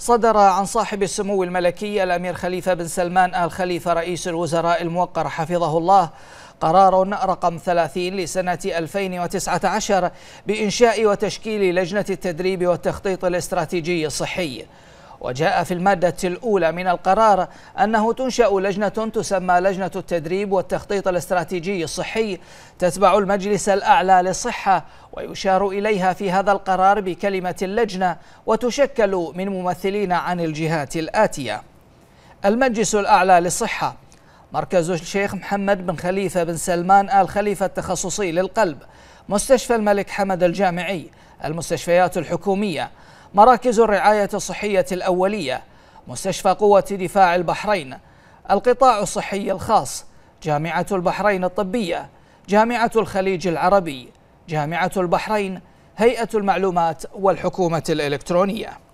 صدر عن صاحب السمو الملكي الأمير خليفة بن سلمان آل خليفة رئيس الوزراء الموقر حفظه الله قرار رقم 30 لسنة 2019 بإنشاء وتشكيل لجنة التدريب والتخطيط الاستراتيجي الصحي وجاء في المادة الأولى من القرار أنه تنشأ لجنة تسمى لجنة التدريب والتخطيط الاستراتيجي الصحي تتبع المجلس الأعلى للصحة ويشار إليها في هذا القرار بكلمة اللجنة وتشكل من ممثلين عن الجهات الآتية المجلس الأعلى للصحة مركز الشيخ محمد بن خليفة بن سلمان آل خليفة التخصصي للقلب مستشفى الملك حمد الجامعي المستشفيات الحكومية مراكز الرعاية الصحية الأولية مستشفى قوة دفاع البحرين القطاع الصحي الخاص جامعة البحرين الطبية جامعة الخليج العربي جامعة البحرين هيئة المعلومات والحكومة الإلكترونية